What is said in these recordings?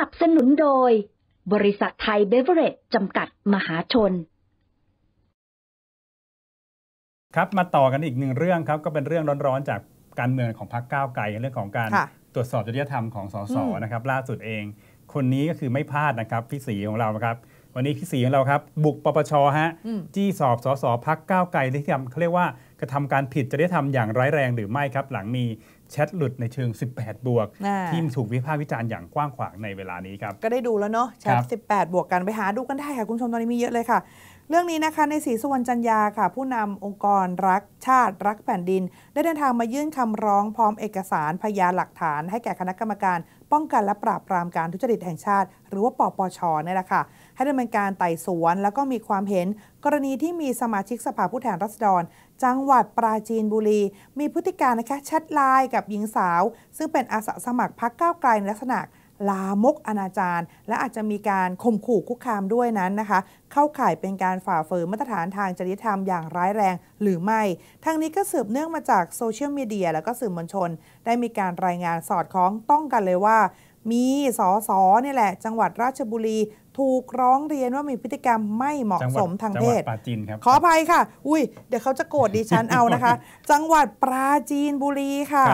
นับสนุนโดยบริษัทไทยเบเวอร์เรจจำกัดมหาชน ครับมาต่อกันอีกหนึ่งเรื่องครับ ก็เป็นเรื่องร้อนๆจากการเมืองของพรรคก้าวไกลเรื่องของการตรวจสอบจริยธรรมของสสนะครับ ล่าสุดเอง คนนี้ก็คือไม่พลาดนะครับพี่สีของเราครับ วันนี้พี่สีของเราครับ บุกปปชฮะจี้สอบสสพักก้าวไกลที่ทำเขาเรียกว่ากระทำการผิดจริยธรรมอย่างร้ายแรงหรือไม่ครับ หลังมีแชทหลุดในเชิง18 บวก ที่ถูกวิพากษ์วิจารณ์อย่างกว้างขวางในเวลานี้ครับ ก็ได้ดูแล้วเนาะแชท18 บวกกันไปหาดูกันได้ค่ะ คุณผู้ชมตอนนี้มีเยอะเลยค่ะ เรื่องนี้นะคะในสีสุวรรณจันยาค่ะ ผู้นำองค์กรรักชาติ รักแผ่นดิน ได้เดินทางมายื่นคำร้องพร้อมเอกสารพยานหลักฐานให้แก่คณะกรรมการ ป้องกันและปราบปรามการทุจริตแห่งชาติ หรือว่าปปชนี่แหละค่ะให้ดำเนินการไต่สวนแล้วก็มีความเห็น กรณีที่มีสมาชิกสภาผู้แทนรัษฎร จังหวัดปราจีนบุรี มีพฤติการนะคะแชทไลน์กับับหญิงสาวซึ่งเป็นอาสาสมัครพักก้าวไกลในลักษณะ ลามกอนาจารและอาจจะมีการข่มขู่คุกคามด้วยนั้นนะคะ เข้าข่ายเป็นการฝ่าฝืนมาตรฐานทางจริยธรรมอย่างร้ายแรงหรือไม่ ทั้งนี้ก็สืบเนื่องมาจากโซเชียลมีเดีย และก็สื่อมวลชน ได้มีการรายงานสอดคล้องต้องกันเลยว่ามีสอสเนี่ยแหละ จังหวัดราชบุรีถูกร้องเรียนว่ามีพฤติกรรมไม่เหมาะสมทางเพศขออภัยค่ะ อุ้ยเดี๋ยวเขาจะโกรธดิฉันเอานะคะ จังหวัดปราจีนบุรีค่ะ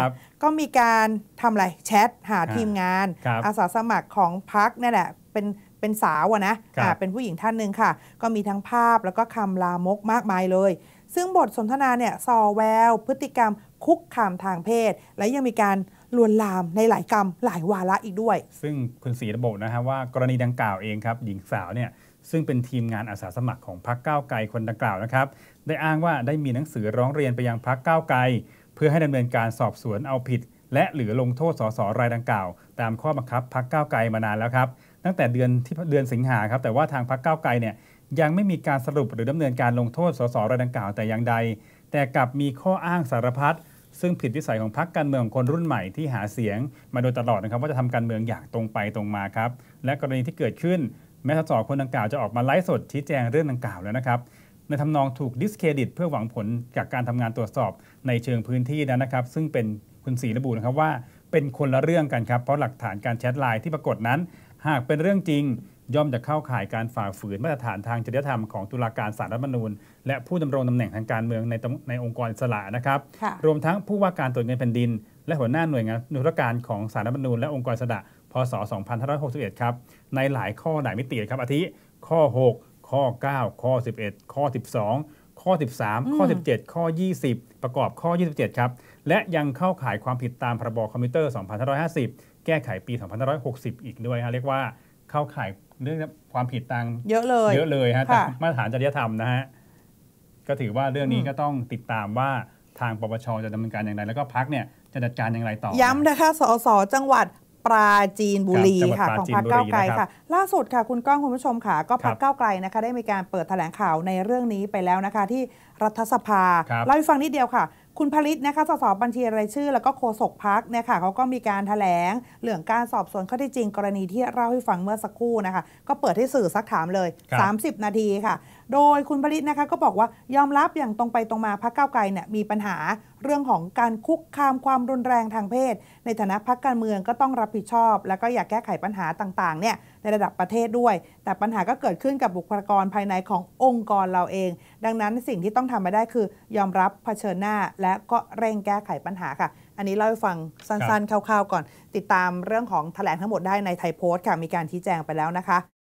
ก็มีการทำอะไร แชท หาทีมงาน อาสาสมัครของพักนี่แหละเป็นเป็นสาวนะะเป็นผู้หญิงท่านหนึ่งค่ะ ก็มีทั้งภาพแล้วก็คำลามกมากมายเลย ซึ่งบทสนทนาเนี่ย ซอแวว พฤติกรรมคุกคามทางเพศ และยังมีการลวนลามในหลายกรรมหลายวาระอีกด้วย ซึ่งคุณศรีระบุนะฮะว่ากรณีดังกล่าวเอง ครับ หญิงสาวเนี่ย ซึ่งเป็นทีมงานอาสาสมัครของพรรคก้าวไกลคนดังกล่าวนะครับ ได้อ้างว่าได้มีหนังสือร้องเรียนไปยังพรรคก้าวไกล เพื่อให้ดำเนินการสอบสวนเอาผิด และหรือลงโทษสสรายดังกล่าว ตามข้อบังคับพรรคก้าวไกลมานานแล้วครับตั้งแต่เดือนที่เดือนสิงหาครับ แต่ว่าทางพรรคก้าวไกลเนี่ยยังไม่มีการสรุปหรือดำเนินการลงโทษสสรายดังกล่าวแต่อย่างใด แต่กลับมีข้ออ้างสารพัด ซึ่งผิดวิสัยของพรรคการเมืองคนรุ่นใหม่ที่หาเสียง มาโดยตลอดนะครับว่าจะทำการเมืองอย่างตรงไปตรงมาครับ และกรณีที่เกิดขึ้น แม้สสคนดังกล่าวจะออกมาไลฟ์สดชี้แจงเรื่องดังกล่าวแล้วนะครับในทำนองถูกดิสเครดิตเพื่อหวังผลจากการทำงานตรวจสอบในเชิงพื้นที่นั้นนะครับ ซึ่งเป็นคุณสีระบุนะครับว่าเป็นคนละเรื่องกันครับเพราะหลักฐานการแชทไลน์ที่ปรากฏนั้นหากเป็นเรื่องจริงย่อมจะเข้าข่ายการฝ่าฝืนมาตรฐานทางจริยธรรมของตุลาการสารรัฐมนูญ และผู้ดำรงตำแหน่งทางการเมืองในในองค์กรอิสระนะครับ รวมทั้งผู้ว่าการตรวจเงินแผ่นดิน และหัวหน้าหน่วยงานนุรการของสารรัฐมนูญและองค์กรอิสระพศ2561ครับ ในหลายข้อหลายมิติครับอาทิข้อ 6 ข้อ 9 ข้อ 11 ข้อ 12ข้อ 13 ข้อ 17 ข้อ 20 ประกอบข้อ 27 ครับ และยังเข้าข่ายความผิดตามพรบคอมพิวเตอร์2550 แก้ไขปี2560 อีกด้วยฮะ เรียกว่าเข้าข่ายเรื่องความผิดตามเยอะเลยเยอะเลยฮะมาตรฐานจริยธรรมนะฮะก็ถือว่าเรื่องนี้ก็ต้องติดตามว่าทางปปชจะดำเนินการอย่างไร แล้วก็พักเนี่ยจะจัดการอย่างไรต่อย้ำนะคะสสจังหวัดปราจีนบุรีค่ะ ของพรรคก้าวไกลค่ะ ล่าสุดค่ะ คุณก้องคุณผู้ชมค่ะก็พรรคก้าวไกลนะคะ ได้มีการเปิดแถลงข่าวในเรื่องนี้ไปแล้วนะคะ ที่รัฐสภาเล่าให้ฟังนิดเดียวค่ะ คุณผลิตนะคะสสบัญชีรายชื่อ แล้วก็โฆษกพักเนี่ยค่ะเขาก็มีการแถลงเรื่องการสอบสวนข้อที่จริงกรณีที่เล่าให้ฟังเมื่อสักครู่นะคะ ก็เปิดให้สื่อซักถามเลย 30 นาทีค่ะโดยคุณผลิตนะคะก็บอกว่ายอมรับอย่างตรงไปตรงมาพรรคก้าวไกลเนี่ยมีปัญหาเรื่องของการคุกคามความรุนแรงทางเพศ ในฐานะพรรคการเมืองก็ต้องรับผิดชอบ แล้วก็อยากแก้ไขปัญหาต่างๆเนี่ยในระดับประเทศด้วย แต่ปัญหาก็เกิดขึ้นกับบุคลากรภายในขององค์กรเราเอง ดังนั้นสิ่งที่ต้องทำมาได้คือ ยอมรับเผชิญหน้า และก็เร่งแก้ไขปัญหาค่ะ อันนี้เล่าให้ฟังสั้นๆ คร่าว ๆ ก่อน ติดตามเรื่องของแถลงทั้งหมดได้ในไทยโพสต์ค่ะมีการชี้แจงไปแล้วนะคะ